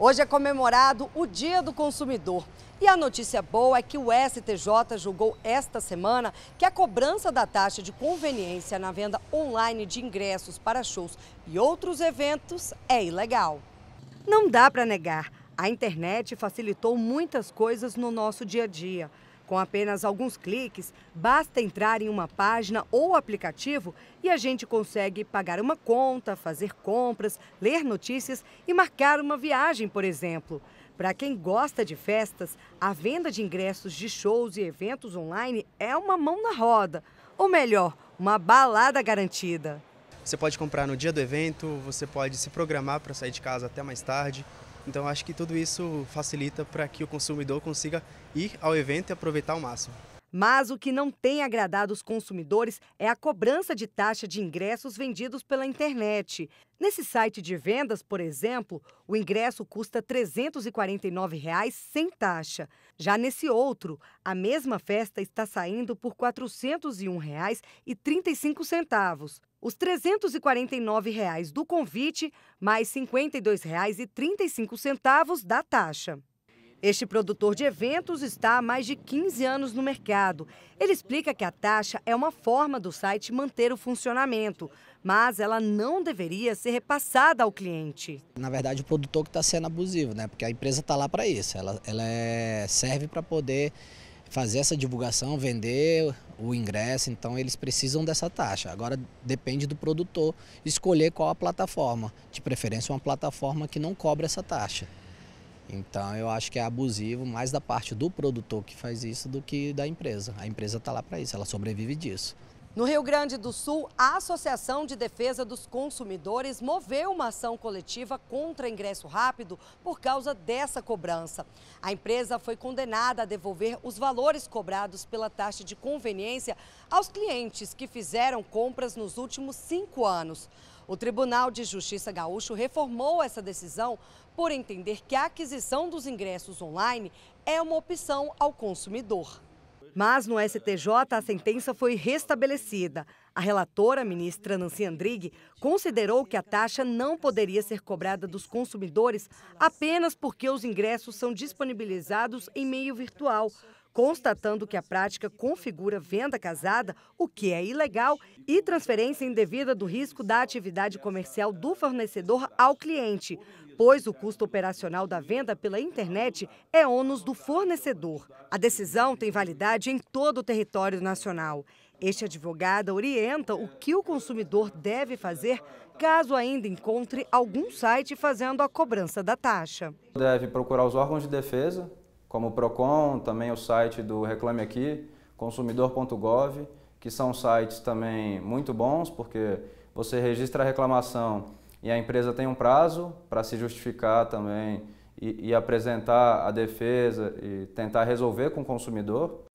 Hoje é comemorado o Dia do Consumidor. E a notícia boa é que o STJ julgou esta semana que a cobrança da taxa de conveniência na venda online de ingressos para shows e outros eventos é ilegal. Não dá para negar, a internet facilitou muitas coisas no nosso dia a dia. Com apenas alguns cliques, basta entrar em uma página ou aplicativo e a gente consegue pagar uma conta, fazer compras, ler notícias e marcar uma viagem, por exemplo. Para quem gosta de festas, a venda de ingressos de shows e eventos online é uma mão na roda ou melhor, uma balada garantida. Você pode comprar no dia do evento, você pode se programar para sair de casa até mais tarde. Então acho que tudo isso facilita para que o consumidor consiga ir ao evento e aproveitar ao máximo. Mas o que não tem agradado os consumidores é a cobrança de taxa de ingressos vendidos pela internet. Nesse site de vendas, por exemplo, o ingresso custa R$ 349 reais sem taxa. Já nesse outro, a mesma festa está saindo por R$ 401,35. Os R$ 349 reais do convite mais R$ 52,35 da taxa. Este produtor de eventos está há mais de 15 anos no mercado. Ele explica que a taxa é uma forma do site manter o funcionamento, mas ela não deveria ser repassada ao cliente. Na verdade, o produtor que está sendo abusivo, né? Porque a empresa está lá para isso. Ela, ela é, serve para poder fazer essa divulgação, vender o ingresso, então eles precisam dessa taxa. Agora depende do produtor escolher qual a plataforma, de preferência uma plataforma que não cobre essa taxa. Então eu acho que é abusivo mais da parte do produtor que faz isso do que da empresa. A empresa está lá para isso, ela sobrevive disso. No Rio Grande do Sul, a Associação de Defesa dos Consumidores moveu uma ação coletiva contra ingresso rápido por causa dessa cobrança. A empresa foi condenada a devolver os valores cobrados pela taxa de conveniência aos clientes que fizeram compras nos últimos cinco anos. O Tribunal de Justiça Gaúcho reformou essa decisão por entender que a aquisição dos ingressos online é uma opção ao consumidor. Mas no STJ a sentença foi restabelecida. A relatora, ministra Nancy Andrighi, considerou que a taxa não poderia ser cobrada dos consumidores apenas porque os ingressos são disponibilizados em meio virtual, constatando que a prática configura venda casada, o que é ilegal, e transferência indevida do risco da atividade comercial do fornecedor ao cliente, pois o custo operacional da venda pela internet é ônus do fornecedor. A decisão tem validade em todo o território nacional. Este advogado orienta o que o consumidor deve fazer caso ainda encontre algum site fazendo a cobrança da taxa. Deve procurar os órgãos de defesa, como o Procon, também o site do Reclame Aqui, consumidor.gov, que são sites também muito bons, porque você registra a reclamação e a empresa tem um prazo para se justificar também e, e apresentar a defesa e tentar resolver com o consumidor